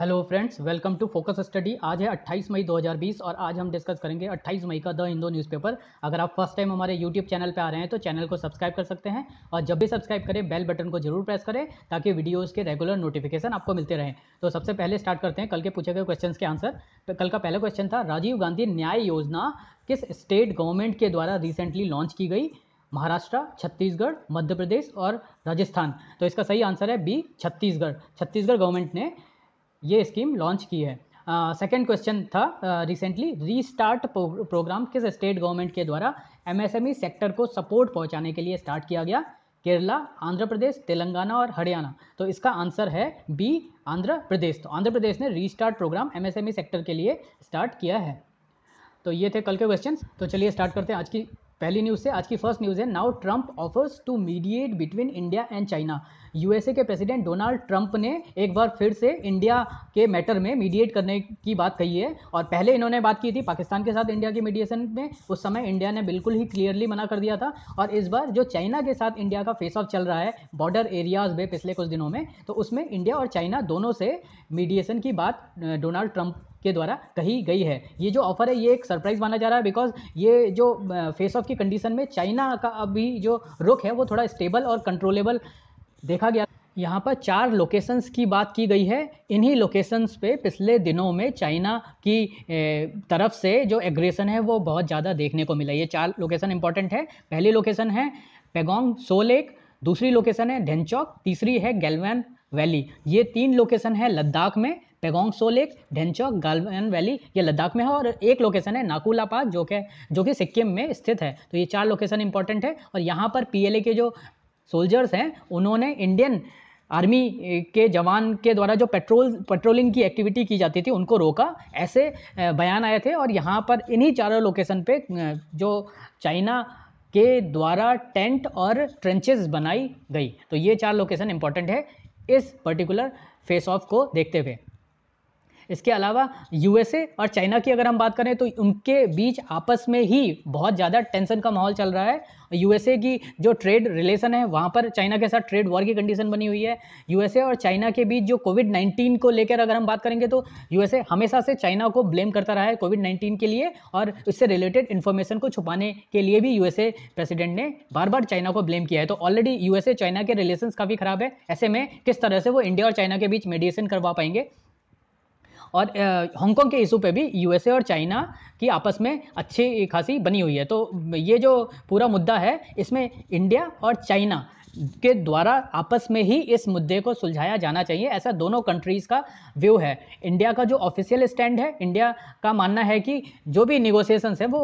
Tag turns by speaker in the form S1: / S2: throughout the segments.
S1: hello friends welcome to Focus Study आज है 28 मई 2020 और आज हम डिस्कस करेंगे 28 मई का द हिंदू न्यूज़पेपर अगर आप फर्स्ट टाइम हमारे यूट्यूब चैनल पर आ रहे हैं तो चैनल को सब्सक्राइब कर सकते हैं और जब भी सब्सक्राइब करें बेल बटन को जरूर प्रेस करें ताकि वीडियोज़ के रेगुलर नोटिफिकेशन आपको मिलते रहें तो सबसे पहले स्टार्ट करते हैं कल के पूछे गए क्वेश्चन के आंसर कल का पहला क्वेश्चन था राजीव गांधी न्याय योजना किस स्टेट गवर्नमेंट के द्वारा रिसेंटली लॉन्च की गई महाराष्ट्र छत्तीसगढ़ मध्य प्रदेश और राजस्थान तो इसका सही आंसर है बी छत्तीसगढ़ छत्तीसगढ़ गवर्नमेंट ने ये स्कीम लॉन्च की है सेकेंड uh, क्वेश्चन था रिसेंटली रीस्टार्ट प्रोग्राम किस स्टेट गवर्नमेंट के द्वारा एमएसएमई सेक्टर e को सपोर्ट पहुंचाने के लिए स्टार्ट किया गया केरला आंध्र प्रदेश तेलंगाना और हरियाणा तो इसका आंसर है बी आंध्र प्रदेश तो आंध्र प्रदेश ने रीस्टार्ट प्रोग्राम एमएसएमई सेक्टर के लिए स्टार्ट किया है तो ये थे कल के क्वेश्चन तो चलिए स्टार्ट करते हैं आज की पहली न्यूज़ से आज की फर्स्ट न्यूज़ है now Trump offers to mediate between India and China USA के प्रेसिडेंट डोनाल्ड ट्रंप ने एक बार फिर से इंडिया के मैटर में मीडिएट करने की बात कही है और पहले इन्होंने बात की थी पाकिस्तान के साथ इंडिया की मीडिएशन में उस समय इंडिया ने बिल्कुल ही क्लियरली मना कर दिया था और इस बार जो चाइना के साथ इंडिया का फेस ऑफ चल रहा है बॉर्डर एरियाज में पिछले कुछ दिनों में तो उसमें इंडिया और चाइना दोनों से मीडिएशन की बात डोनाल्ड ट्रंप के द्वारा कही गई है ये जो ऑफर है ये एक सरप्राइज़ माना जा रहा है बिकॉज ये जो फेस ऑफ की कंडीशन में चाइना का अभी जो रुख है वो थोड़ा स्टेबल और कंट्रोलेबल देखा गया यहाँ पर चार लोकेशंस की बात की गई है इन्हीं लोकेशंस पे पिछले दिनों में चाइना की तरफ से जो एग्रेशन है वो बहुत ज़्यादा देखने को मिला ये चार लोकेशन इंपॉर्टेंट है पहली लोकेशन है पेगोंग सो लेक दूसरी लोकेशन है ढेंचौक तीसरी है गैलवैन वैली ये तीन लोकेशन है लद्दाख में पेगोंग सो लेक ढेंचौक गालवन वैली ये लद्दाख में है और एक लोकेशन है नाकूला पास जो कि जो कि सिक्किम में स्थित है तो ये चार लोकेशन इंपॉर्टेंट है और यहाँ पर पीएलए के जो सोल्जर्स हैं उन्होंने इंडियन आर्मी के जवान के द्वारा जो पेट्रोल पेट्रोलिंग की एक्टिविटी की जाती थी उनको रोका ऐसे बयान आए थे और यहाँ पर इन्हीं चारों लोकेशन पे जो चाइना के द्वारा टेंट और ट्रेंचेस बनाई गई तो ये चार लोकेशन इंपॉर्टेंट है इस पर्टिकुलर फेस ऑफ को देखते हुए इसके अलावा यूएसए और चाइना की अगर हम बात करें तो उनके बीच आपस में ही बहुत ज़्यादा टेंशन का माहौल चल रहा है यूएसए की जो ट्रेड रिलेशन है वहाँ पर चाइना के साथ ट्रेड वॉर की कंडीशन बनी हुई है यूएसए और चाइना के बीच जो कोविड नाइन्टीन को लेकर अगर हम बात करेंगे तो यूएसए हमेशा से चाइना को ब्लेम करता रहा है कोविड नाइन्टीन के लिए और इससे रिलेटेड इन्फॉर्मेशन को छुपाने के लिए भी यूएसए प्रेसिडेंट ने बार बार चाइना को ब्लेम किया है तो ऑलरेडी यूएसए चाइना के रिलेशन काफ़ी खराब है ऐसे में किस तरह से वो इंडिया और चाइना के बीच मेडिएशन करवा पाएंगे और हांगकॉन्ग के इशू पे भी यूएसए और चाइना की आपस में अच्छी खासी बनी हुई है तो ये जो पूरा मुद्दा है इसमें इंडिया और चाइना के द्वारा आपस में ही इस मुद्दे को सुलझाया जाना चाहिए ऐसा दोनों कंट्रीज़ का व्यू है इंडिया का जो ऑफिशियल स्टैंड है इंडिया का मानना है कि जो भी निगोसिएशंस है वो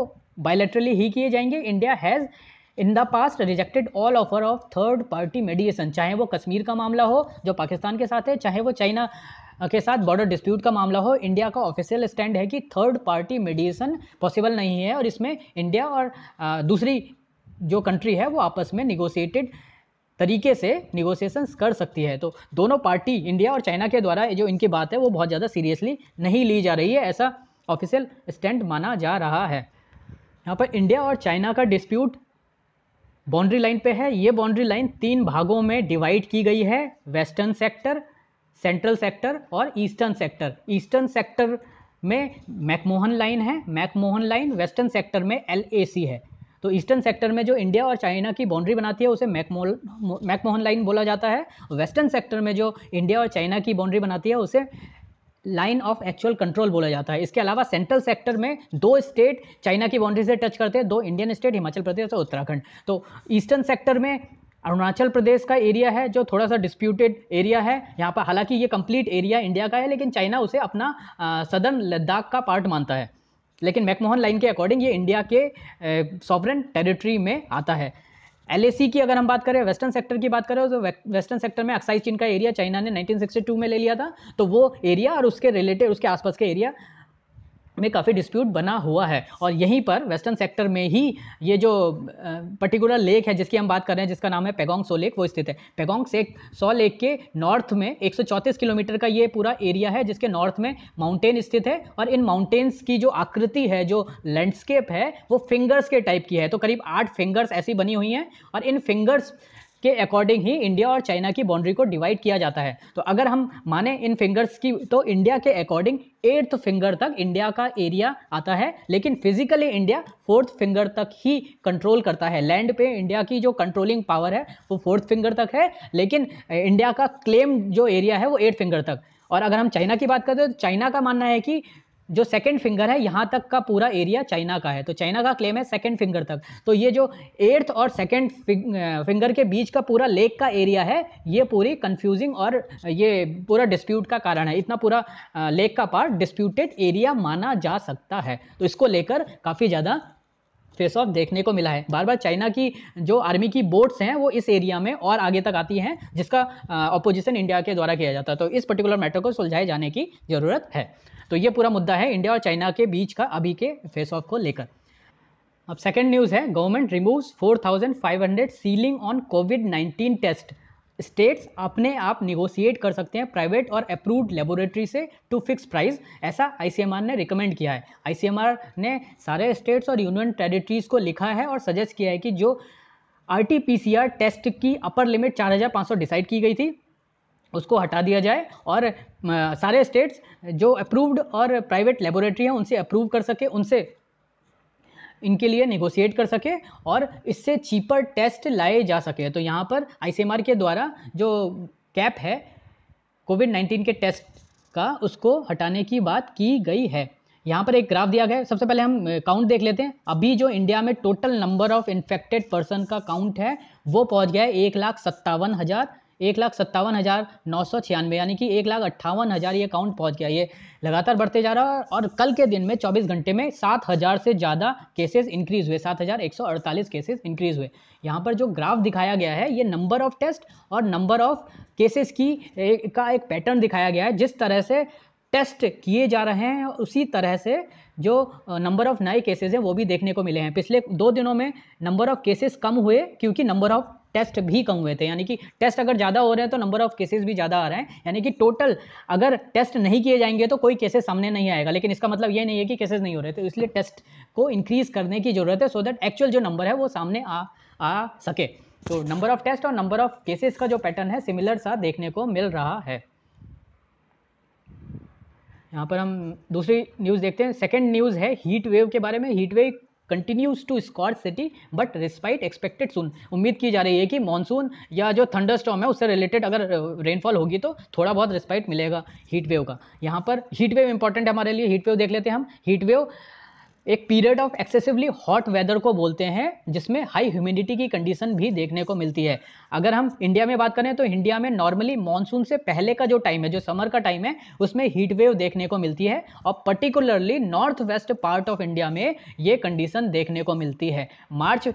S1: बायोलेटरली ही किए जाएंगे India has in the past rejected all offer of third party mediation चाहे वो कश्मीर का मामला हो जो पाकिस्तान के साथ है चाहे वो चाइना के साथ बॉर्डर डिस्प्यूट का मामला हो इंडिया का ऑफिशियल स्टैंड है कि थर्ड पार्टी मेडिएशन पॉसिबल नहीं है और इसमें इंडिया और दूसरी जो कंट्री है वो आपस में निगोशिएटेड तरीके से निगोशिएशंस कर सकती है तो दोनों पार्टी इंडिया और चाइना के द्वारा जो इनकी बात है वो बहुत ज़्यादा सीरियसली नहीं ली जा रही है ऐसा ऑफिशियल स्टैंड माना जा रहा है यहाँ पर इंडिया और चाइना का डिस्प्यूट बाउंड्री लाइन पे है ये बाउंड्री लाइन तीन भागों में डिवाइड की गई है वेस्टर्न सेक्टर सेंट्रल सेक्टर और ईस्टर्न सेक्टर ईस्टर्न सेक्टर में मैकमोहन लाइन है मैकमोहन लाइन वेस्टर्न सेक्टर में एल है तो ईस्टर्न सेक्टर में जो इंडिया और चाइना की बाउंड्री बनाती है उसे मैकमोल मैकमोहन लाइन बोला जाता है वेस्टर्न सेक्टर में जो इंडिया और चाइना की बाउंड्री बनाती है उसे लाइन ऑफ एक्चुअल कंट्रोल बोला जाता है इसके अलावा सेंट्रल सेक्टर में दो स्टेट चाइना की बाउंड्री से टच करते हैं दो इंडियन स्टेट हिमाचल प्रदेश और उत्तराखंड तो ईस्टर्न सेक्टर में अरुणाचल प्रदेश का एरिया है जो थोड़ा सा डिस्प्यूटेड एरिया है यहाँ पर हालांकि ये कंप्लीट एरिया इंडिया का है लेकिन चाइना उसे अपना सदर्न लद्दाख का पार्ट मानता है लेकिन मैकमोहन लाइन के अकॉर्डिंग ये इंडिया के सॉवरन टेरिटरी में आता है एल की अगर हम बात करें वेस्टर्न सेक्टर की बात करें तो वेस्टर्न सेक्टर में अक्साई चीन का एरिया चाइना ने 1962 में ले लिया था तो वो एरिया और उसके रिलेटेड उसके आसपास के एरिया में काफ़ी डिस्प्यूट बना हुआ है और यहीं पर वेस्टर्न सेक्टर में ही ये जो पर्टिकुलर लेक है जिसकी हम बात कर रहे हैं जिसका नाम है पेगोंग सो लेक वो स्थित है पेगोंग से सो लेक के नॉर्थ में 134 किलोमीटर का ये पूरा एरिया है जिसके नॉर्थ में माउंटेन स्थित है और इन माउंटेन्स की जो आकृति है जो लैंडस्केप है वो फिंगर्स के टाइप की है तो करीब आठ फिंगर्स ऐसी बनी हुई हैं और इन फिंगर्स के अकॉर्डिंग ही इंडिया और चाइना की बाउंड्री को डिवाइड किया जाता है तो अगर हम माने इन फिंगर्स की तो इंडिया के अकॉर्डिंग एट्थ फिंगर तक इंडिया का एरिया आता है लेकिन फिजिकली इंडिया फोर्थ फिंगर तक ही कंट्रोल करता है लैंड पे इंडिया की जो कंट्रोलिंग पावर है वो फोर्थ फिंगर तक है लेकिन इंडिया का क्लेम जो एरिया है वो एट फिंगर तक और अगर हम चाइना की बात करते हैं तो चाइना का मानना है कि जो सेकंड फिंगर है यहाँ तक का पूरा एरिया चाइना का है तो चाइना का क्लेम है सेकंड फिंगर तक तो ये जो एर्थ और सेकंड फिंगर के बीच का पूरा लेक का एरिया है ये पूरी कंफ्यूजिंग और ये पूरा डिस्प्यूट का कारण है इतना पूरा लेक का पार्ट डिस्प्यूटेड एरिया माना जा सकता है तो इसको लेकर काफ़ी ज़्यादा फेस ऑफ देखने को मिला है बार बार चाइना की जो आर्मी की बोट्स हैं वो इस एरिया में और आगे तक आती हैं जिसका ऑपोजिशन इंडिया के द्वारा किया जाता है तो इस पर्टिकुलर मैटर को सुलझाए जाने की ज़रूरत है तो ये पूरा मुद्दा है इंडिया और चाइना के बीच का अभी के फेस ऑफ को लेकर अब सेकेंड न्यूज़ है government removes 4,500 ceiling on COVID 19 test states अपने आप निगोसिएट कर सकते हैं प्राइवेट और अप्रूव्ड लेबोरेटरी से टू फिक्स प्राइस ऐसा आईसीएमआर ने रिकमेंड किया है आईसीएमआर ने सारे स्टेट्स और यूनियन टेरिटरीज़ को लिखा है और सजेस्ट किया है कि जो R T P C R test की अपर लिमिट 4,500 डिसाइड की गई थी उसको हटा दिया जाए और सारे स्टेट्स जो अप्रूव्ड और प्राइवेट लेबोरेटरी हैं उनसे अप्रूव कर सके उनसे इनके लिए नेगोशिएट कर सके और इससे चीपर टेस्ट लाए जा सके तो यहाँ पर आईसीएमआर के द्वारा जो कैप है कोविड नाइन्टीन के टेस्ट का उसको हटाने की बात की गई है यहाँ पर एक ग्राफ दिया गया है सबसे पहले हम काउंट देख लेते हैं अभी जो इंडिया में total number of infected person का काउंट है वो पहुँच गया है एक लाख सत्तावन हज़ार एक लाख सत्तावन हज़ार नौ सौ छियानवे यानी कि एक लाख अट्ठावन हज़ार ये अकाउंट पहुंच गया ये लगातार बढ़ते जा रहा है और कल के दिन में 24 घंटे में सात हज़ार से ज़्यादा केसेस इंक्रीज़ हुए सात हज़ार एक सौ अड़तालीस केसेस इंक्रीज़ हुए यहाँ पर जो ग्राफ दिखाया गया है ये नंबर ऑफ़ टेस्ट और नंबर ऑफ़ केसेस की एक, का एक पैटर्न दिखाया गया है जिस तरह से टेस्ट किए जा रहे हैं उसी तरह से जो नंबर ऑफ़ नए केसेस हैं वो भी देखने को मिले हैं पिछले दो दिनों में नंबर ऑफ़ केसेस कम हुए क्योंकि नंबर ऑफ़ टेस्ट भी कम हुए थे यानी कि टेस्ट अगर ज़्यादा हो रहे हैं तो नंबर ऑफ केसेस भी ज़्यादा आ रहे हैं यानी कि टोटल अगर टेस्ट नहीं किए जाएंगे तो कोई केसेस सामने नहीं आएगा लेकिन इसका मतलब ये नहीं है कि केसेस नहीं हो रहे थे तो इसलिए टेस्ट को इंक्रीज़ करने की ज़रूरत है सो दैट एक्चुअल जो नंबर है वो सामने आ आ सके तो नंबर ऑफ टेस्ट और नंबर ऑफ केसेस का जो पैटर्न है सिमिलर सा देखने को मिल रहा है यहाँ पर हम दूसरी न्यूज़ देखते हैं सेकेंड न्यूज़ है हीट वेव के बारे में heat wave continues to scorch city but respite expected soon उम्मीद की जा रही है कि मानसून या जो थंडर स्टॉम है उससे रिलेटेड अगर रेनफॉल होगी तो थोड़ा बहुत रिस्पाइट मिलेगा हीट वेव का यहाँ पर हीट वेव इंपॉर्टेंट है हमारे लिए हीट वेव देख लेते हैं हम हीट वेव एक period of excessively hot weather को बोलते हैं जिसमें हाई ह्यूमिडिटी की कंडीशन भी देखने को मिलती है अगर हम इंडिया में बात करें तो इंडिया में नॉर्मली मानसून से पहले का जो टाइम है जो समर का टाइम है उसमें हीट वेव देखने को मिलती है और particularly north west part of India में ये कंडीशन देखने को मिलती है मार्च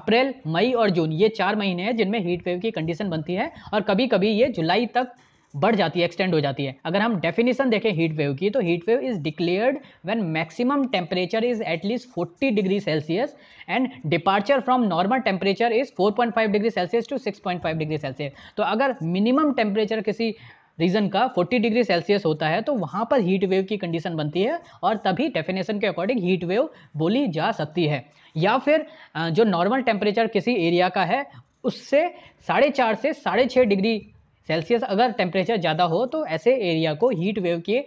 S1: अप्रैल मई और जून ये चार महीने हैं जिनमें हीट वेव की कंडीशन बनती है और कभी कभी ये जुलाई तक बढ़ जाती है एक्सटेंड हो जाती है अगर हम डेफिनेशन देखें हीट वेव की तो heat wave is declared when maximum temperature is at least 40 degree Celsius and departure from normal temperature is 4.5 degree Celsius to 6.5 degree Celsius तो अगर मिनिमम टेम्परेचर किसी रीजन का 40 डिग्री सेल्सियस होता है तो वहाँ पर हीट वेव की कंडीशन बनती है और तभी डेफिनेशन के अकॉर्डिंग हीट वेव बोली जा सकती है या फिर जो नॉर्मल टेम्परेचर किसी एरिया का है उससे साढ़े चार से साढ़े छः डिग्री सेल्सियस अगर टेम्परेचर ज़्यादा हो तो ऐसे एरिया को हीट वेव के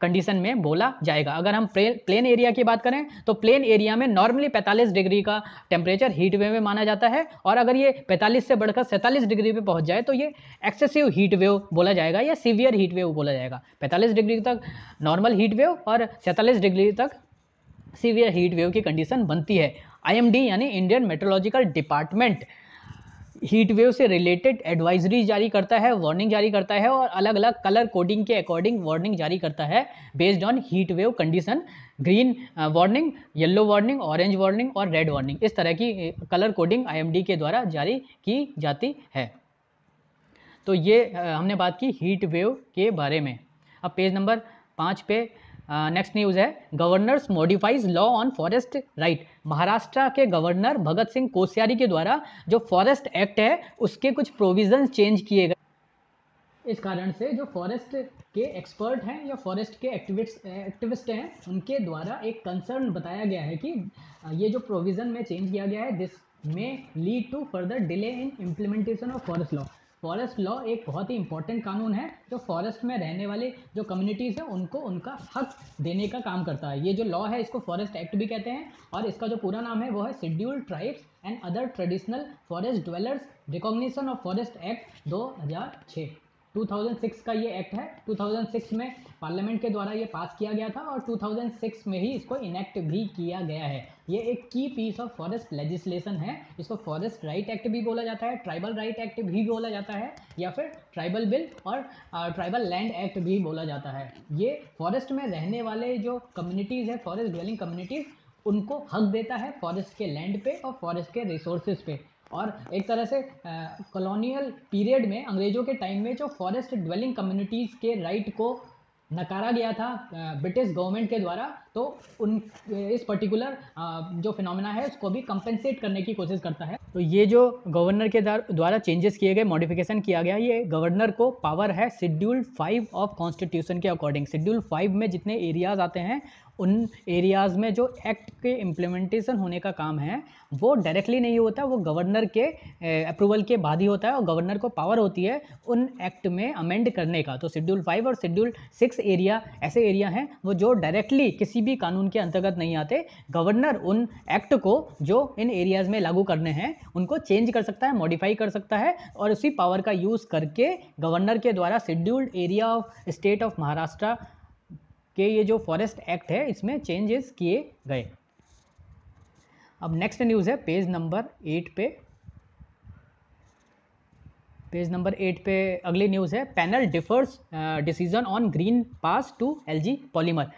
S1: कंडीशन में बोला जाएगा अगर हम प्लेन एरिया की बात करें तो प्लेन एरिया में नॉर्मली 45 डिग्री का टेम्परेचर हीट वेव में माना जाता है और अगर ये 45 से बढ़कर 47 डिग्री पे पहुंच जाए तो ये एक्सेसिव हीट वेव बोला जाएगा या सीवियर हीट वेव बोला जाएगा 45 डिग्री तक नॉर्मल हीट वेव और सैंतालीस डिग्री तक सीवियर हीट वेव की कंडीशन बनती है आई यानी Indian meteorological department heat wave से रिलेटेड एडवाइजरी जारी करता है वार्निंग जारी करता है और अलग अलग कलर कोडिंग के अकॉर्डिंग वार्निंग जारी करता है based on heat wave condition green warning yellow warning orange warning और रेड वार्निंग इस तरह की कलर कोडिंग आई के द्वारा जारी की जाती है तो ये uh, हमने बात की हीट वेव के बारे में अब पेज नंबर पाँच पे नेक्स्ट न्यूज़ है governors modifies law on forest right Maharashtra के गवर्नर भगत सिंह कोश्यारी के द्वारा जो फॉरेस्ट एक्ट है उसके कुछ प्रोविजन चेंज किए गए इस कारण से जो फॉरेस्ट के एक्सपर्ट हैं या फॉरेस्ट के एक्टिविस्ट एक्टिविस्ट हैं उनके द्वारा एक कंसर्न बताया गया है कि ये जो प्रोविज़न में चेंज किया गया है this may lead to further delay in implementation of forest law forest law एक बहुत ही इंपॉर्टेंट कानून है जो फॉरेस्ट में रहने वाले जो कम्युनिटीज़ हैं उनको उनका हक देने का काम करता है ये जो लॉ है इसको फॉरेस्ट एक्ट भी कहते हैं और इसका जो पूरा नाम है वो है scheduled tribes and other traditional forest dwellers recognition of forest act दो 2006 का ये एक्ट है 2006 में पार्लियामेंट के द्वारा ये पास किया गया था और 2006 में ही इसको इनेक्ट भी किया गया है ये एक की पीस ऑफ फॉरेस्ट लेजिस्लेशन है इसको फॉरेस्ट राइट एक्ट भी बोला जाता है ट्राइबल राइट एक्ट भी बोला जाता है या फिर ट्राइबल बिल और ट्राइबल लैंड एक्ट भी बोला जाता है ये फॉरेस्ट में रहने वाले जो कम्युनिटीज़ है फॉरेस्ट ड्वेलिंग कम्युनिटीज़ उनको हक देता है फॉरेस्ट के लैंड पे और फॉरेस्ट के रिसोर्सेज पे और एक तरह से कॉलोनियल पीरियड में अंग्रेज़ों के टाइम में जो फॉरेस्ट ड्वेलिंग कम्युनिटीज़ के राइट को नकारा गया था ब्रिटिश गवर्नमेंट के द्वारा तो उन इस पर्टिकुलर जो फिनोमेना है उसको भी कंपेंसेट करने की कोशिश करता है तो ये जो गवर्नर के द्वारा चेंजेस किए गए मॉडिफिकेशन किया गया ये गवर्नर को पावर है शेड्यूल फाइव ऑफ कॉन्स्टिट्यूशन के अकॉर्डिंग शेड्यूल फाइव में जितने एरियाज आते हैं उन एरियाज़ में जो एक्ट के इम्प्लीमेंटेशन होने का काम है वो डायरेक्टली नहीं होता वो गवर्नर के अप्रूवल के बाद ही होता है और गवर्नर को पावर होती है उन एक्ट में अमेंड करने का तो शेड्यूल फाइव और शेड्यूल सिक्स एरिया ऐसे एरिया हैं वो जो डायरेक्टली किसी भी कानून के अंतर्गत नहीं आते गवर्नर उन एक्ट को जो इन एरियाज़ में लागू करने हैं उनको चेंज कर सकता है मॉडिफाई कर सकता है और उसी पावर का यूज़ करके गवर्नर के द्वारा scheduled area of state of Maharashtra कि ये जो फॉरेस्ट एक्ट है इसमें चेंजेस किए गए अब नेक्स्ट न्यूज़ है पेज नंबर एट पे पेज नंबर एट पे अगली न्यूज़ है panel defers decision on green pass to LG polymer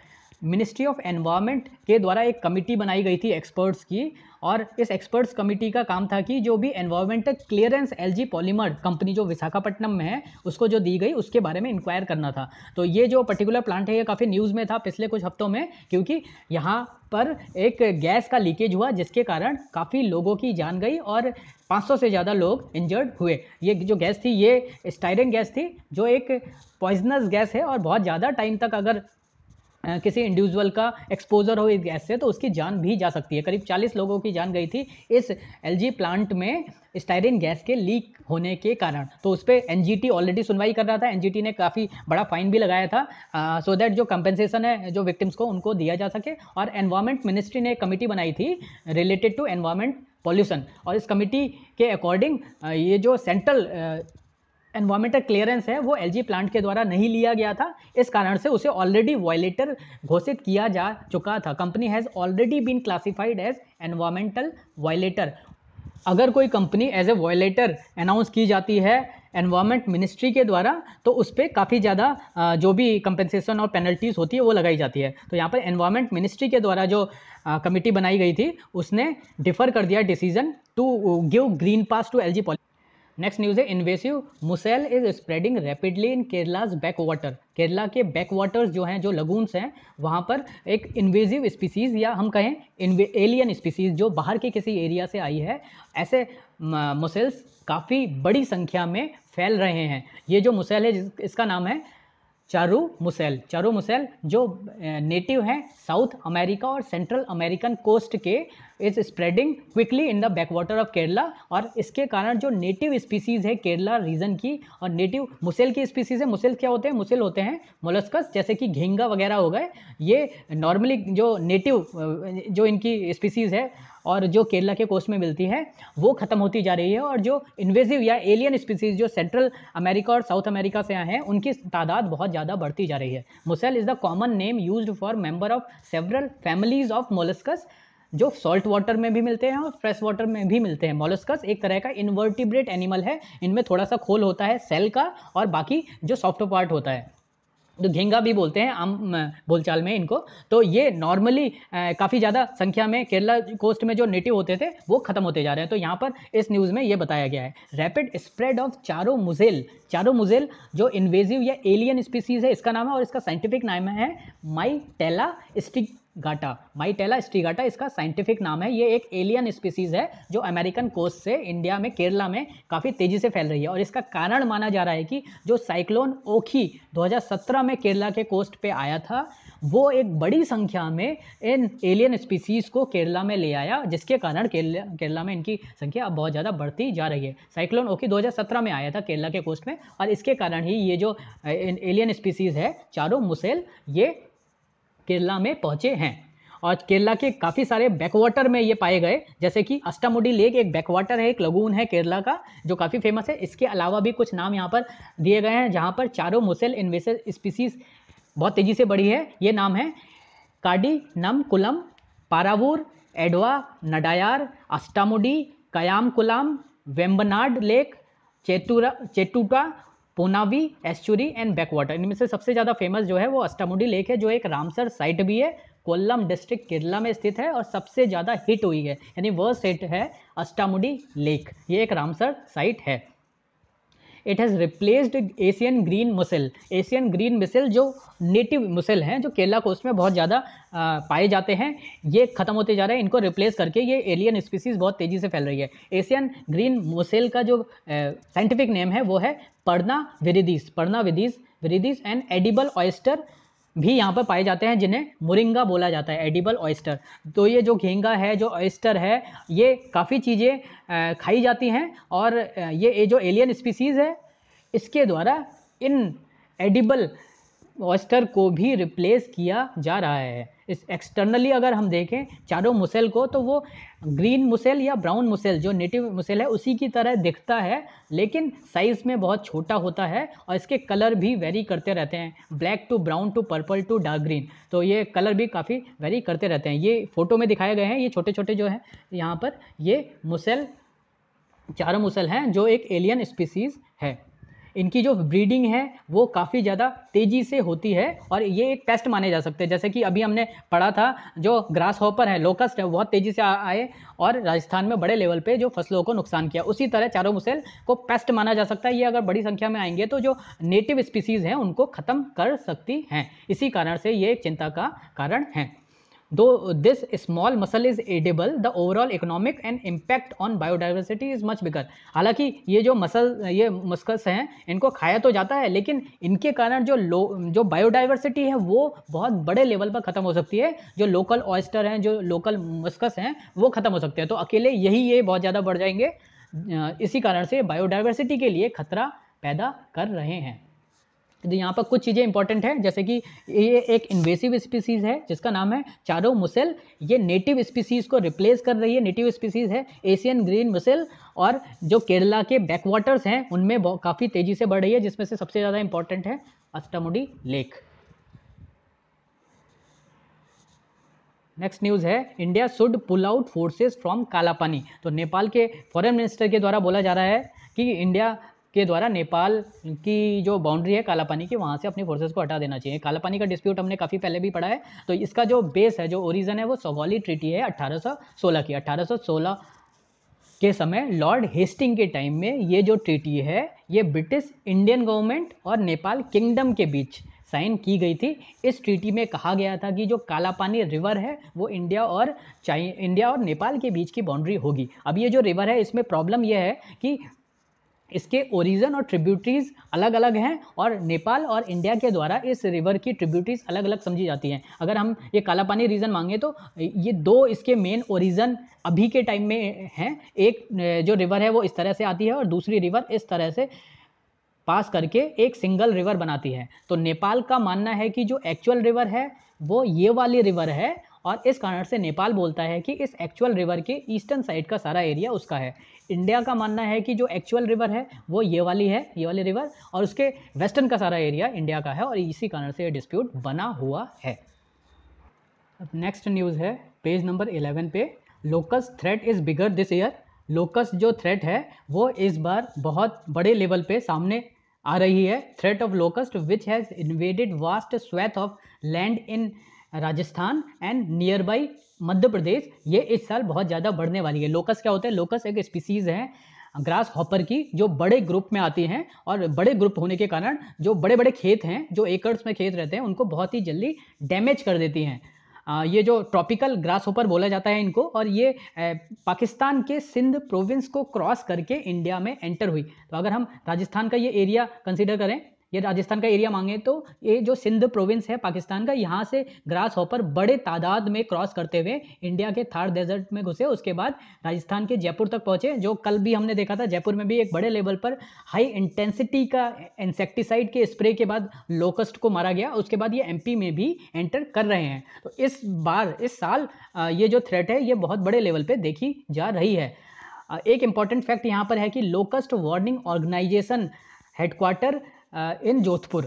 S1: ministry of environment के द्वारा एक कमेटी बनाई गई थी एक्सपर्ट्स की और इस एक्सपर्ट्स कमेटी का काम था कि जो भी environmental clearance LG polymer company जो विशाखापट्टनम में है उसको जो दी गई उसके बारे में इंक्वायर करना था तो ये जो पर्टिकुलर प्लांट है ये काफ़ी न्यूज़ में था पिछले कुछ हफ्तों में क्योंकि यहाँ पर एक गैस का लीकेज हुआ जिसके कारण काफ़ी लोगों की जान गई और 500 से ज़्यादा लोग इंजर्ड हुए ये जो गैस थी ये स्टायरिंग गैस थी जो एक पॉइजनस गैस है और बहुत ज़्यादा टाइम तक अगर किसी इंडिविजुअल का एक्सपोजर हो इस गैस से तो उसकी जान भी जा सकती है करीब 40 लोगों की जान गई थी इस एलजी प्लांट में स्टायरिन गैस के लीक होने के कारण तो उस पर एन ऑलरेडी सुनवाई कर रहा था एन ने काफ़ी बड़ा फाइन भी लगाया था सो दैट जो कंपेंसेशन है जो विक्टिम्स को उनको दिया जा सके और एनवायरमेंट मिनिस्ट्री ने एक कमेटी बनाई थी रिलेटेड टू एनवायरमेंट पॉल्यूशन और इस कमेटी के अकॉर्डिंग ये जो सेंट्रल एनवायरमेंटल क्लियरेंस है वो एलजी प्लांट के द्वारा नहीं लिया गया था इस कारण से उसे ऑलरेडी वॉयलेटर घोषित किया जा चुका था company has already been classified as environmental violator अगर कोई company as a violator announce की जाती है एनवायरमेंट मिनिस्ट्री के द्वारा तो उस पर काफ़ी ज़्यादा जो भी कंपेंसेशन और पेनल्टीज़ होती है वो लगाई जाती है तो यहाँ पर एनवायरमेंट मिनिस्ट्री के द्वारा जो कमेटी बनाई गई थी उसने डिफ़र कर दिया decision to give green pass to L G policy next news है invasive mussel is spreading rapidly in Kerala's back water Kerala के बैक वाटर्स जो हैं जो लगूनस हैं वहाँ पर एक इन्वेजिव स्पीसीज़ या हम कहें एलियन स्पीसीज़ जो बाहर के किसी एरिया से आई है ऐसे मुसेल्स काफ़ी बड़ी संख्या में फैल रहे हैं ये जो मुसेल है इसका नाम है चारू मुसेल चारू मुसेल जो नेटिव हैं साउथ अमेरिका और सेंट्रल अमेरिकन कोस्ट के is spreading quickly in the back water of Kerala और इसके कारण जो नेटिव स्पीसीज़ है केरला रीजन की और नेटिव मुसेल की स्पीसीज़ है मुसेल क्या होते हैं मुसेल होते हैं मोलस्कस जैसे कि घेंगा वगैरह हो गए ये नॉर्मली जो नेटिव जो इनकी स्पीसीज़ है और जो केरला के कोस्ट में मिलती है वो ख़त्म होती जा रही है और जो इन्वेजिव या एलियन स्पीसीज जो सेंट्रल अमेरिका और साउथ अमेरिका से आए हैं उनकी तादाद बहुत ज़्यादा बढ़ती जा रही है mussel is the common name use for member of several families of molluscs जो सॉल्ट वाटर में भी मिलते हैं और फ्रेश वाटर में भी मिलते हैं मोलस्कस एक तरह का इन्वर्टिब्रेट एनिमल है इनमें थोड़ा सा खोल होता है सेल का और बाकी जो सॉफ्ट पार्ट होता है तो घेंगा भी बोलते हैं आम बोलचाल में इनको तो ये नॉर्मली काफ़ी ज़्यादा संख्या में केरला कोस्ट में जो नेटिव होते थे वो ख़त्म होते जा रहे हैं तो यहाँ पर इस न्यूज़ में ये बताया गया है रैपिड स्प्रेड ऑफ चारो मुजेल चारो मुजेल जो इन्वेजिव या एलियन स्पीसीज़ है इसका नाम है और इसका साइंटिफिक नाम है माई टेला स्टिक गाटा माइटेला स्टीगाटा इसका साइंटिफिक नाम है ये एक एलियन स्पीसीज़ है जो अमेरिकन कोस्ट से इंडिया में केरला में काफ़ी तेज़ी से फैल रही है और इसका कारण माना जा रहा है कि जो साइक्लोन ओखी 2017 में केरला के कोस्ट पे आया था वो एक बड़ी संख्या में इन एलियन स्पीसीज़ को केरला में ले आया जिसके कारण केरला केरला में इनकी संख्या अब बहुत ज़्यादा बढ़ती जा रही है साइक्लोन ओखी 2017 में आया था केरला के कोस्ट में और इसके कारण ही ये जो एलियन स्पीसीज़ है चारों मुसेल ये केरला में पहुंचे हैं और केरला के काफ़ी सारे बैकवाटर में ये पाए गए जैसे कि अष्टामुडी लेक एक बैकवाटर है एक लगून है केरला का जो काफ़ी फेमस है इसके अलावा भी कुछ नाम यहाँ पर दिए गए हैं जहाँ पर चारों मुसेल इन्वेसल स्पीसीज बहुत तेज़ी से बढ़ी है ये नाम है Kadinamkulam Paravur Edava Nadayara Ashtamudi Kayamkulam Vembanad lake Chettuva Chettuva Ponnani estuary and backwater इनमें से सबसे ज़्यादा फेमस जो है वो अष्टामुडी लेक है जो एक रामसर साइट भी है कोल्लम डिस्ट्रिक्ट केरला में स्थित है और सबसे ज़्यादा हिट हुई है यानी वर्स्ट हिट है अष्टामुडी लेक ये एक रामसर साइट है it has replaced Asian green mussel Asian green mussel जो नेटिव मुसल हैं जो केरला कोस्ट में बहुत ज़्यादा पाए जाते हैं ये ख़त्म होते जा रहे हैं इनको रिप्लेस करके ये एलियन स्पीसीज़ बहुत तेज़ी से फैल रही है एशियन ग्रीन मुसल का जो साइंटिफिक नेम है वो है perna viridis perna viridis viridis and edible oyster भी यहाँ पर पाए जाते हैं जिन्हें मुरिंगा बोला जाता है एडिबल ऑयस्टर तो ये जो घेंगा है जो ऑयस्टर है ये काफ़ी चीज़ें खाई जाती हैं और ये जो एलियन स्पीसीज़ है इसके द्वारा इन एडिबल ऑयस्टर को भी रिप्लेस किया जा रहा है इस एक्सटर्नली अगर हम देखें चारों मुसेल को तो वो ग्रीन मुसेल या ब्राउन मुसेल जो नेटिव मुसेल है उसी की तरह दिखता है लेकिन साइज़ में बहुत छोटा होता है और इसके कलर भी वेरी करते रहते हैं black to brown to purple to dark green तो ये कलर भी काफ़ी वेरी करते रहते हैं ये फ़ोटो में दिखाए गए हैं ये छोटे छोटे जो हैं यहाँ पर ये मुसेल चारों मुसल हैं जो एक एलियन स्पीसीज़ है इनकी जो ब्रीडिंग है वो काफ़ी ज़्यादा तेज़ी से होती है और ये एक पेस्ट माने जा सकते हैं जैसे कि अभी हमने पढ़ा था जो ग्रास हॉपर है लोकस्ट है बहुत तेज़ी से आए और राजस्थान में बड़े लेवल पर जो फसलों को नुकसान किया उसी तरह चारों मुसेल को पेस्ट माना जा सकता है ये अगर बड़ी संख्या में आएंगे तो जो नेटिव स्पीसीज़ हैं उनको ख़त्म कर सकती हैं इसी कारण से ये एक चिंता का कारण है though this small mussel is edible the overall economic and impact on biodiversity is much bigger हालांकि ये जो मसल ये मस्कस हैं इनको खाया तो जाता है लेकिन इनके कारण जो लो जो बायोडाइवर्सिटी है वो बहुत बड़े लेवल पर ख़त्म हो सकती है जो लोकल ऑयस्टर हैं जो लोकल मस्कस हैं वो ख़त्म हो सकते हैं तो अकेले यही ये बहुत ज़्यादा बढ़ जाएंगे इसी कारण से बायोडाइवर्सिटी के लिए खतरा पैदा कर रहे हैं तो यहाँ पर कुछ चीज़ें इंपॉर्टेंट हैं जैसे कि ये एक इन्वेसिव स्पीसीज़ है जिसका नाम है चारो मुसेल ये नेटिव स्पीसीज़ को रिप्लेस कर रही है नेटिव स्पीसीज़ है एशियन ग्रीन मुसेल और जो केरला के बैक वाटर्स हैं उनमें काफ़ी तेज़ी से बढ़ रही है जिसमें से सबसे ज़्यादा इंपॉर्टेंट है अष्टामुडी लेक नेक्स्ट न्यूज़ है India should pull out forces from Kalapani तो नेपाल के फॉरेन मिनिस्टर के द्वारा बोला जा रहा है कि इंडिया के द्वारा नेपाल की जो बाउंड्री है कालापानी की वहाँ से अपनी फोर्सेज को हटा देना चाहिए कालापानी का डिस्प्यूट हमने काफ़ी पहले भी पढ़ा है तो इसका जो बेस है जो ओरिजन है वो सवाली ट्रीटी है 1816 की 1816 के समय लॉर्ड हेस्टिंग के टाइम में ये जो ट्रीटी है ये ब्रिटिश इंडियन गवर्नमेंट और नेपाल किंगडम के बीच साइन की गई थी इस ट्रीटी में कहा गया था कि जो कालापानी रिवर है वो इंडिया और चाइ इंडिया और नेपाल के बीच की बाउंड्री होगी अब ये जो रिवर है इसमें प्रॉब्लम यह है कि इसके ओरिजन और ट्रिब्यूटरीज अलग अलग हैं और नेपाल और इंडिया के द्वारा इस रिवर की ट्रिब्यूटरीज अलग अलग समझी जाती हैं अगर हम ये काला पानी रीज़न मांगे तो ये दो इसके मेन ओरिजन अभी के टाइम में हैं एक जो रिवर है वो इस तरह से आती है और दूसरी रिवर इस तरह से पास करके एक सिंगल रिवर बनाती है तो नेपाल का मानना है कि जो एक्चुअल रिवर है वो ये वाली रिवर है और इस कारण से नेपाल बोलता है कि इस एक्चुअल रिवर के ईस्टर्न साइड का सारा एरिया उसका है इंडिया का मानना है कि जो एक्चुअल रिवर है वो ये वाली है ये वाली रिवर और उसके वेस्टर्न का सारा एरिया इंडिया का है और इसी कारण से ये डिस्प्यूट बना हुआ है अब नेक्स्ट न्यूज़ है पेज नंबर इलेवन पे locust threat is bigger this year locust जो थ्रेट है वो इस बार बहुत बड़े लेवल पे सामने आ रही है threat of locust which has invaded vast swathe of land in Rajasthan and nearby Madhya Pradesh ये इस साल बहुत ज़्यादा बढ़ने वाली है लोकस क्या होता है लोकस एक स्पीसीज़ है ग्रास हॉपर की जो बड़े ग्रुप में आती हैं और बड़े ग्रुप होने के कारण जो बड़े बड़े खेत हैं जो एकर्स में खेत रहते हैं उनको बहुत ही जल्दी डैमेज कर देती हैं ये जो ट्रॉपिकल ग्रास होपर बोला जाता है इनको और ये पाकिस्तान के सिंध प्रोविंस को क्रॉस करके इंडिया में एंटर हुई तो अगर हम राजस्थान का ये एरिया कंसिडर करें ये राजस्थान का एरिया मांगे तो ये जो सिंध प्रोविंस है पाकिस्तान का यहाँ से ग्रास हॉपर बड़े तादाद में क्रॉस करते हुए इंडिया के थार डेजर्ट में घुसे उसके बाद राजस्थान के जयपुर तक पहुँचे जो कल भी हमने देखा था जयपुर में भी एक बड़े लेवल पर हाई इंटेंसिटी का इंसेक्टिसाइड के स्प्रे के बाद लोकस्ट को मारा गया उसके बाद ये एम में भी एंटर कर रहे हैं तो इस बार इस साल ये जो थ्रेट है ये बहुत बड़े लेवल पर देखी जा रही है एक इम्पॉर्टेंट फैक्ट यहाँ पर है कि locust warning organisation headquarter in Jodhpur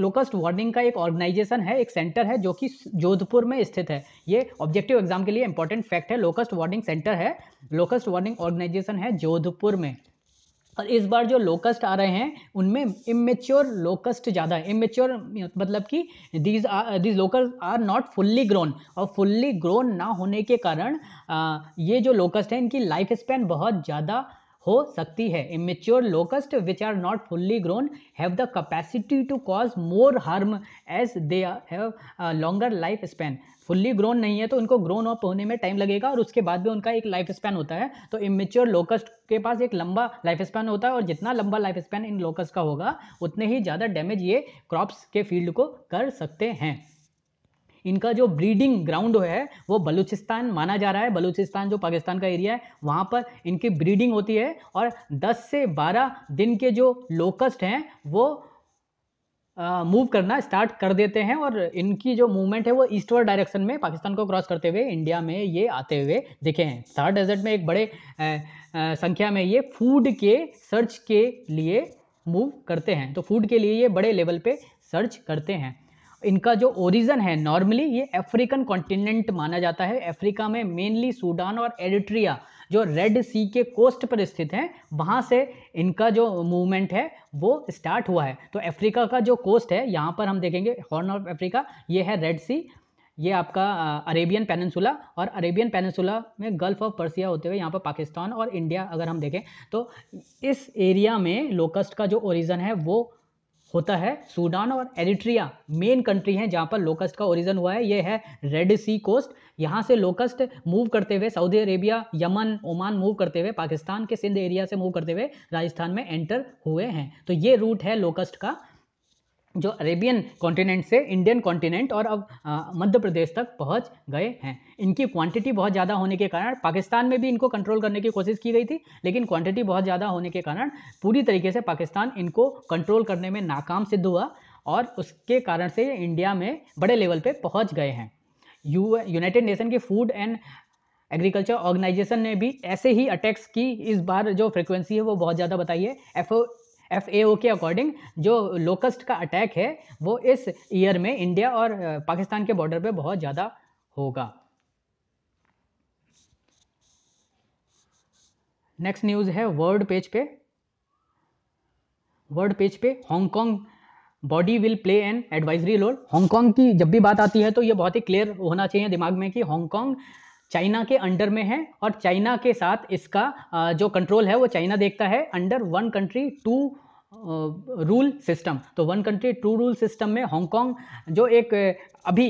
S1: locust warning का एक ऑर्गेनाइजेशन है एक सेंटर है जो कि जोधपुर में स्थित है ये ऑब्जेक्टिव एग्जाम के लिए इंपॉर्टेंट फैक्ट है लोकस्ट वार्निंग सेंटर है लोकस्ट वार्निंग ऑर्गेनाइजेशन है जोधपुर में और इस बार जो लोकस्ट आ रहे हैं उनमें इमेच्योर लोकस्ट ज़्यादा है इमेच्योर मतलब कि these are these local are not fully grown और फुल्ली ग्रोन ना होने के कारण आ, ये जो लोकस्ट हैं इनकी लाइफ स्पैन बहुत ज़्यादा हो सकती है immature locust which are not fully grown have the capacity to cause more harm as they have longer life span fully grown नहीं है तो उनको ग्रोन अप होने में टाइम लगेगा और उसके बाद भी उनका एक लाइफ स्पैन होता है तो इमेच्योर लोकस्ट के पास एक लंबा लाइफ स्पैन होता है और जितना लंबा लाइफ स्पैन इन लोकस्ट का होगा उतने ही ज़्यादा डैमेज ये क्रॉप्स के फील्ड को कर सकते हैं इनका जो ब्रीडिंग ग्राउंड है वो बलूचिस्तान माना जा रहा है बलूचिस्तान जो पाकिस्तान का एरिया है वहाँ पर इनकी ब्रीडिंग होती है और 10 से 12 दिन के जो लोकस्ट हैं वो मूव करना स्टार्ट कर देते हैं और इनकी जो मूवमेंट है वो ईस्टवर्ड डायरेक्शन में पाकिस्तान को क्रॉस करते हुए इंडिया में ये आते हुए दिखे हैं थार डेजर्ट में एक बड़े आ, आ, संख्या में ये फूड के सर्च के लिए मूव करते हैं तो फूड के लिए ये बड़े लेवल पे सर्च करते हैं इनका जो ओरिजन है नॉर्मली ये अफ्रीकन कॉन्टिनेंट माना जाता है अफ्रीका में मेनली सूडान और एरिट्रिया जो रेड सी के कोस्ट पर स्थित हैं वहाँ से इनका जो मूवमेंट है वो स्टार्ट हुआ है तो अफ्रीका का जो कोस्ट है यहाँ पर हम देखेंगे हॉर्न ऑफ अफ्रीका ये है रेड सी ये आपका अरेबियन पेनसुला और अरेबियन पेनसुला में गल्फ ऑफ पर्सिया होते हुए यहाँ पर पाकिस्तान और इंडिया अगर हम देखें तो इस एरिया में लोकस्ट का जो ओरिजन है वो होता है सूडान और एरिट्रिया मेन कंट्री हैं जहाँ पर लोकस्ट का ओरिजन हुआ है ये है रेड सी कोस्ट यहाँ से लोकस्ट मूव करते हुए Saudi Arabia Yemen Oman move करते हुए पाकिस्तान के सिंध एरिया से मूव करते हुए राजस्थान में एंटर हुए हैं तो ये रूट है लोकस्ट का जो अरेबियन कॉन्टिनेंट से इंडियन कॉन्टिनेंट और अब मध्य प्रदेश तक पहुंच गए हैं इनकी क्वांटिटी बहुत ज़्यादा होने के कारण पाकिस्तान में भी इनको कंट्रोल करने की कोशिश की गई थी लेकिन क्वांटिटी बहुत ज़्यादा होने के कारण पूरी तरीके से पाकिस्तान इनको कंट्रोल करने में नाकाम सिद्ध हुआ और उसके कारण से इंडिया में बड़े लेवल पर पहुँच गए हैं यू यूनाइटेड नेशन की फूड एंड एग्रीकल्चर ऑर्गेनाइजेशन ने भी ऐसे ही अटैक्स की इस बार जो फ्रिक्वेंसी है वो बहुत ज़्यादा बताई है एफ एफ के अकॉर्डिंग जो लोकस्ट का अटैक है वो इस ईयर में इंडिया और पाकिस्तान के बॉर्डर पे बहुत ज़्यादा होगा नेक्स्ट न्यूज़ है वर्ल्ड पेज पे वर्ल्ड पेज पे Hong Kong body will play an advisory role Hong Kong की जब भी बात आती है तो ये बहुत ही क्लियर होना चाहिए दिमाग में कि हांगकॉन्ग चाइना के अंडर में है और चाइना के साथ इसका जो कंट्रोल है वो चाइना देखता है under one country two rule system तो one country two rule system में हांगकॉन्ग जो एक अभी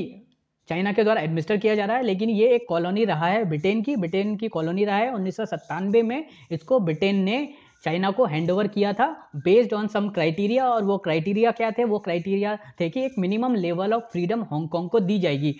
S1: चाइना के द्वारा एडमिनिस्टर किया जा रहा है लेकिन ये एक कॉलोनी रहा है ब्रिटेन की ब्रिटेन की कॉलोनी रहा है उन्नीस में इसको ब्रिटेन ने चाइना को हैंडओवर किया था बेस्ड ऑन सम क्राइटेरिया और वो क्राइटेरिया क्या थे वो क्राइटेरिया थे कि एक minimum level of freedom Hong Kong को दी जाएगी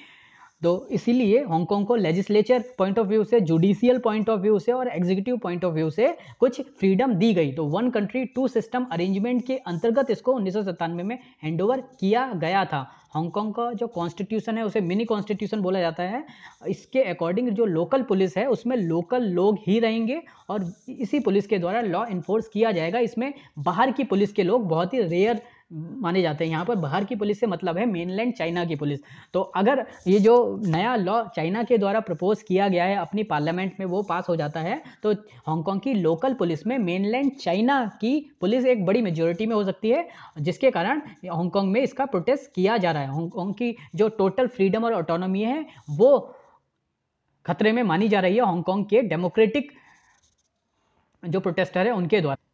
S1: तो इसीलिए हांगकांग को लेजिस्लेचर पॉइंट ऑफ व्यू से जुडिशियल पॉइंट ऑफ व्यू से और एग्जीक्यूटिव पॉइंट ऑफ व्यू से कुछ फ्रीडम दी गई तो one country two system arrangement के अंतर्गत इसको उन्नीस में हैंड किया गया था हांगकांग का जो कॉन्स्टिट्यूशन है उसे मिनी कॉन्स्टिट्यूशन बोला जाता है इसके अकॉर्डिंग जो लोकल पुलिस है उसमें लोकल लोग ही रहेंगे और इसी पुलिस के द्वारा लॉ इन्फोर्स किया जाएगा इसमें बाहर की पुलिस के लोग बहुत ही रेयर माने जाते हैं यहाँ पर बाहर की पुलिस से मतलब है मेनलैंड चाइना की पुलिस तो अगर ये जो नया लॉ चाइना के द्वारा प्रपोज किया गया है अपनी पार्लियामेंट में वो पास हो जाता है तो हांगकॉन्ग की लोकल पुलिस में मेनलैंड चाइना की पुलिस एक बड़ी मेजोरिटी में हो सकती है जिसके कारण हांगकॉन्ग में इसका प्रोटेस्ट किया जा रहा है हांगकॉन्ग की जो टोटल फ्रीडम और ऑटोनॉमी है वो खतरे में मानी जा रही है हांगकॉन्ग के डेमोक्रेटिक जो प्रोटेस्टर है उनके द्वारा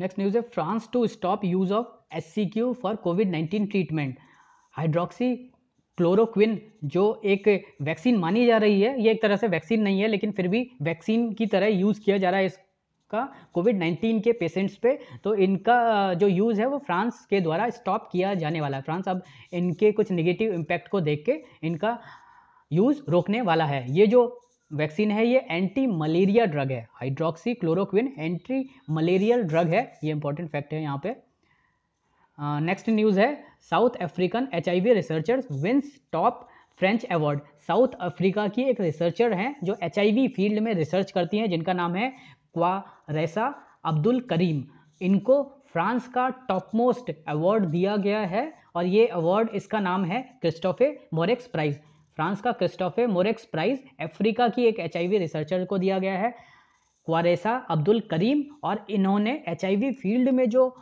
S1: नेक्स्ट न्यूज़ है France to stop use of S C Q for COVID nineteen treatment hydroxychloroquine जो एक वैक्सीन मानी जा रही है ये एक तरह से वैक्सीन नहीं है लेकिन फिर भी वैक्सीन की तरह यूज़ किया जा रहा है इसका कोविड नाइन्टीन के पेशेंट्स पे तो इनका जो यूज़ है वो फ्रांस के द्वारा स्टॉप किया जाने वाला है फ्रांस अब इनके कुछ निगेटिव इम्पैक्ट को देख के इनका यूज़ रोकने वाला है ये जो वैक्सीन है ये एंटी मलेरिया ड्रग है hydroxychloroquine anti malarial drug है ये इंपॉर्टेंट फैक्ट है यहाँ पे नेक्स्ट uh, न्यूज़ है South African H researchers wins top French award South Africa की एक रिसर्चर हैं जो एच फील्ड में रिसर्च करती हैं जिनका नाम है क्वारेसा अब्दुल करीम इनको फ्रांस का टॉप मोस्ट अवार्ड दिया गया है और ये अवार्ड इसका नाम है क्रिस्टोफे मोरिक्स प्राइज़ फ्रांस का क्रिस्टोफे मोरेक्स प्राइज अफ्रीका की एक एच रिसर्चर को दिया गया है क्वारेसा अब्दुल करीम और इन्होंने एच फील्ड में जो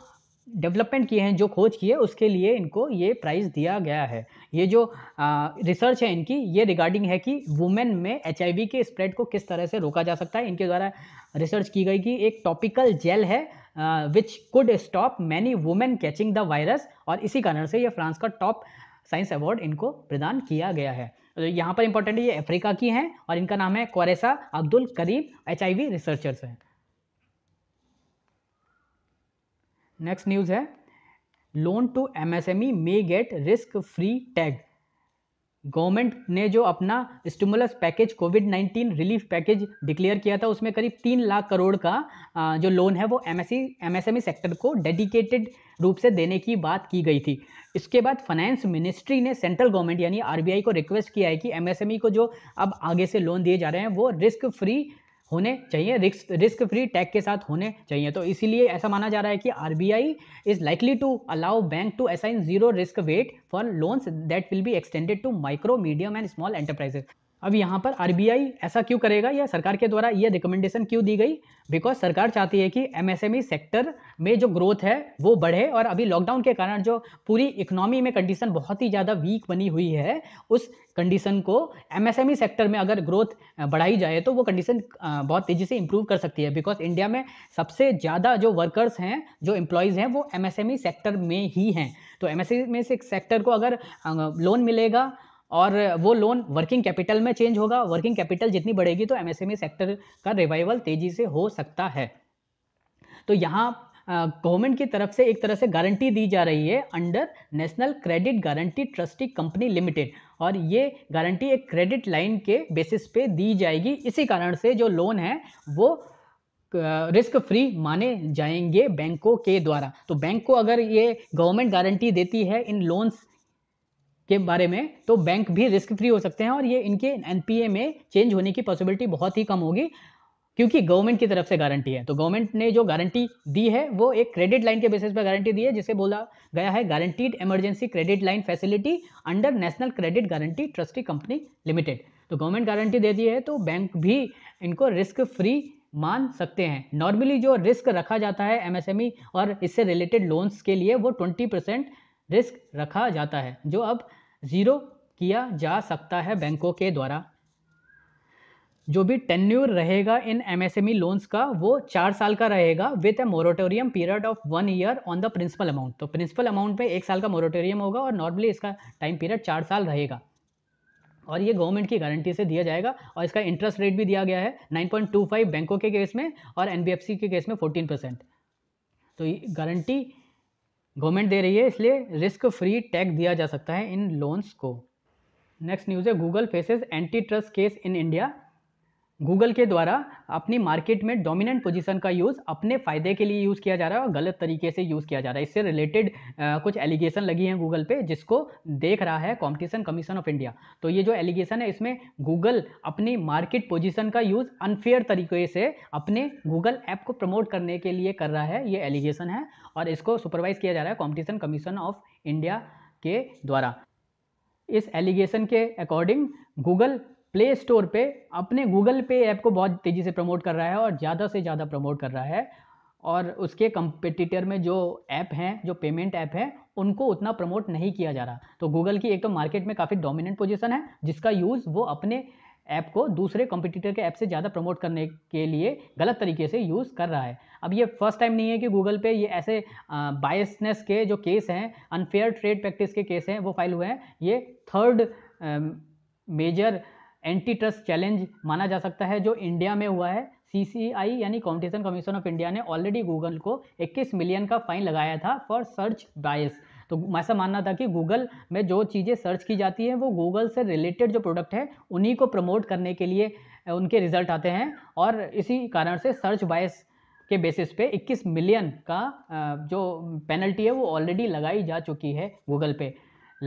S1: डेवलपमेंट किए हैं जो खोज किए उसके लिए इनको ये प्राइज़ दिया गया है ये जो आ, रिसर्च है इनकी ये रिगार्डिंग है कि वुमेन में एच के स्प्रेड को किस तरह से रोका जा सकता है इनके द्वारा रिसर्च की गई कि एक टॉपिकल जेल है which could stop many women catching the virus और इसी कारण से ये फ्रांस का टॉप साइंस अवार्ड इनको प्रदान किया गया है तो यहाँ पर इंपॉर्टेंट ये अफ्रीका की हैं और इनका नाम है Quarraisha Abdool Karim H researchers हैं नेक्स्ट न्यूज़ है loan to MSME may get risk free tag government ने जो अपना stimulus package COVID 19 relief package declare किया था उसमें करीब तीन लाख करोड़ का जो लोन है वो एमएसई एमएसएमई सेक्टर को डेडिकेटेड रूप से देने की बात की गई थी इसके बाद फाइनेंस मिनिस्ट्री ने सेंट्रल गवर्नमेंट यानी आरबीआई को रिक्वेस्ट किया है कि एमएसएमई e को जो अब आगे से लोन दिए जा रहे हैं वो रिस्क फ्री होने चाहिए रिस्क रिस्क फ्री टैग के साथ होने चाहिए तो इसीलिए ऐसा माना जा रहा है कि R B I is likely to allow bank to assign zero risk weight for loans that will be extended to micro medium and small enterprises अब यहाँ पर आरबीआई ऐसा क्यों करेगा या सरकार के द्वारा ये रिकमेंडेशन क्यों दी गई बिकॉज सरकार चाहती है कि एमएसएमई सेक्टर e में जो ग्रोथ है वो बढ़े और अभी लॉकडाउन के कारण जो पूरी इकोनॉमी में कंडीशन बहुत ही ज़्यादा वीक बनी हुई है उस कंडीशन को एमएसएमई सेक्टर e में अगर ग्रोथ बढ़ाई जाए तो वो कंडीशन बहुत तेज़ी से इम्प्रूव कर सकती है बिकॉज इंडिया में सबसे ज़्यादा जो वर्कर्स हैं जो एम्प्लॉयज़ हैं वो एम सेक्टर e में ही हैं तो एमएसएमई सेक्टर को अगर लोन मिलेगा और वो लोन वर्किंग कैपिटल में चेंज होगा वर्किंग कैपिटल जितनी बढ़ेगी तो एमएसएमई सेक्टर e का रिवाइवल तेज़ी से हो सकता है तो यहाँ गवर्नमेंट की तरफ से एक तरह से गारंटी दी जा रही है under national credit guarantee trustee company limited और ये गारंटी एक क्रेडिट लाइन के बेसिस पे दी जाएगी इसी कारण से जो लोन है वो रिस्क फ्री माने जाएंगे बैंकों के द्वारा तो बैंक को अगर ये गवर्नमेंट गारंटी देती है इन लोन्स के बारे में तो बैंक भी रिस्क फ्री हो सकते हैं और ये इनके एनपीए में चेंज होने की पॉसिबिलिटी बहुत ही कम होगी क्योंकि गवर्नमेंट की तरफ से गारंटी है तो गवर्नमेंट ने जो गारंटी दी है वो एक क्रेडिट लाइन के बेसिस पर गारंटी दी है जिसे बोला गया है guaranteed emergency credit line facility under national credit guarantee trustee company limited तो गवर्नमेंट गारंटी दे दी है तो बैंक भी इनको रिस्क फ्री मान सकते हैं नॉर्मली जो रिस्क रखा जाता है एमएसएमई e और इससे रिलेटेड लोन्स के लिए वो ट्वेंटी रिस्क रखा जाता है जो अब ज़ीरो किया जा सकता है बैंकों के द्वारा जो भी टेन्यूर रहेगा इन एमएसएमई लोन्स e का वो चार साल का रहेगा with a moratorium period of one year on the principal amount तो प्रिंसिपल अमाउंट पे एक साल का मोरेटोरियम होगा और नॉर्मली इसका टाइम पीरियड चार साल रहेगा और ये गवर्नमेंट की गारंटी से दिया जाएगा और इसका इंटरेस्ट रेट भी दिया गया है नाइन बैंकों के केस में और एन के केस में फोर्टीन परसेंट तो गारंटी गवर्नमेंट दे रही है इसलिए रिस्क फ्री टैग दिया जा सकता है इन लोन्स को नेक्स्ट न्यूज़ है Google faces anti trust case in India Google के द्वारा अपनी मार्केट में डोमिनेंट पोजीशन का यूज़ अपने फ़ायदे के लिए यूज़ किया जा रहा है और गलत तरीके से यूज़ किया जा रहा है इससे रिलेटेड कुछ एलिगेशन लगी हैं गूगल पे जिसको देख रहा है कंपटीशन कमीशन ऑफ इंडिया तो ये जो एलिगेशन है इसमें गूगल अपनी मार्केट पोजिशन का यूज़ अनफेयर तरीके से अपने गूगल ऐप को प्रमोट करने के लिए कर रहा है ये एलिगेशन है और इसको सुपरवाइज़ किया जा रहा है कॉम्पिटिशन कमीशन ऑफ इंडिया के द्वारा इस एलिगेशन के अकॉर्डिंग गूगल प्ले स्टोर पे अपने गूगल पे ऐप को बहुत तेज़ी से प्रमोट कर रहा है और ज़्यादा से ज़्यादा प्रमोट कर रहा है और उसके कंपटीटर में जो ऐप हैं जो पेमेंट ऐप हैं उनको उतना प्रमोट नहीं किया जा रहा तो गूगल की एक तो मार्केट में काफ़ी डोमिनेंट पोजीशन है जिसका यूज़ वो अपने ऐप को दूसरे कंपटीटर के ऐप से ज़्यादा प्रमोट करने के लिए गलत तरीके से यूज़ कर रहा है अब ये फर्स्ट टाइम नहीं है कि गूगल पे ये ऐसे बायसनेस के जो केस हैं अनफेयर ट्रेड प्रैक्टिस के केस हैं वो फाइल हुए हैं ये third major uh, anti trust challenge माना जा सकता है जो इंडिया में हुआ है सीसीआई यानी कॉम्पिटिशन कमीशन ऑफ इंडिया ने ऑलरेडी गूगल को 21 मिलियन का फाइन लगाया था फॉर सर्च बायस तो ऐसा मानना था कि गूगल में जो चीज़ें सर्च की जाती हैं वो गूगल से रिलेटेड जो प्रोडक्ट है उन्हीं को प्रमोट करने के लिए उनके रिजल्ट आते हैं और इसी कारण से सर्च बायस के बेसिस पे 21 मिलियन का जो पेनल्टी है वो ऑलरेडी लगाई जा चुकी है गूगल पे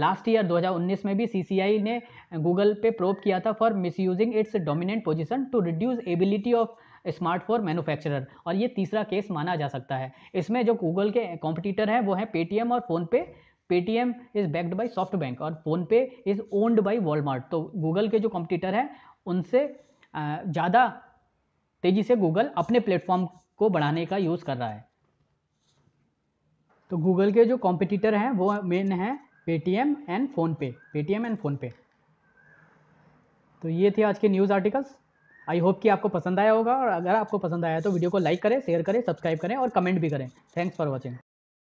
S1: लास्ट ईयर 2019 में भी सीसीआई ने गूगल पे प्रोब किया था for misusing its dominant position to reduce ability of smartphone manufacturer और ये तीसरा केस माना जा सकता है इसमें जो गूगल के कॉम्पिटिटर हैं वो हैं पेटीएम और PhonePe Paytm is backed by SoftBank और PhonePe is owned by Walmart तो गूगल के जो कॉम्पिटिटर हैं उनसे ज़्यादा तेज़ी से गूगल अपने प्लेटफॉर्म को बढ़ाने का यूज़ कर रहा है तो गूगल के जो कॉम्पिटिटर हैं वो मेन हैं Paytm and PhonePe Paytm and PhonePe तो ये थे आज के न्यूज़ आर्टिकल्स आई होप कि आपको पसंद आया होगा और अगर आपको पसंद आया तो वीडियो को लाइक करें शेयर करें सब्सक्राइब करें और कमेंट भी करें थैंक्स फॉर वॉचिंग